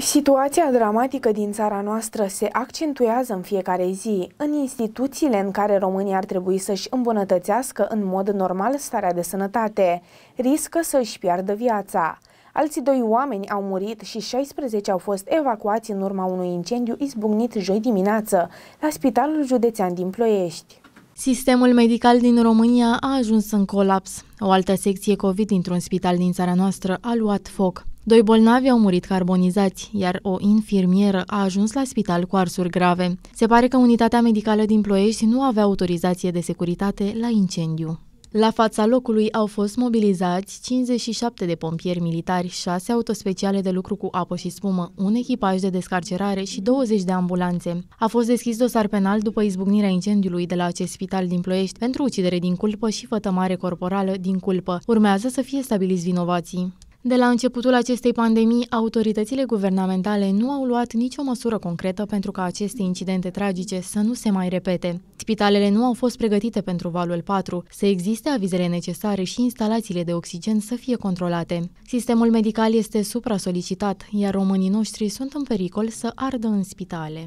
Situația dramatică din țara noastră se accentuează în fiecare zi. În instituțiile în care românii ar trebui să-și îmbunătățească în mod normal starea de sănătate, riscă să-și piardă viața. Alții doi oameni au murit și 16 au fost evacuați în urma unui incendiu izbucnit joi dimineață la Spitalul Județean din Ploiești. Sistemul medical din România a ajuns în colaps. O altă secție COVID dintr-un spital din țara noastră a luat foc. Doi bolnavi au murit carbonizați, iar o infirmieră a ajuns la spital cu arsuri grave. Se pare că unitatea medicală din Ploiești nu avea autorizație de securitate la incendiu. La fața locului au fost mobilizați 57 de pompieri militari, 6 autospeciale de lucru cu apă și spumă, un echipaj de descarcerare și 20 de ambulanțe. A fost deschis dosar penal după izbucnirea incendiului de la acest spital din Ploiești pentru ucidere din culpă și fătămare corporală din culpă. Urmează să fie stabiliți vinovații. De la începutul acestei pandemii, autoritățile guvernamentale nu au luat nicio măsură concretă pentru ca aceste incidente tragice să nu se mai repete. Spitalele nu au fost pregătite pentru valul 4, să existe avizele necesare și instalațiile de oxigen să fie controlate. Sistemul medical este supra-solicitat, iar românii noștri sunt în pericol să ardă în spitale.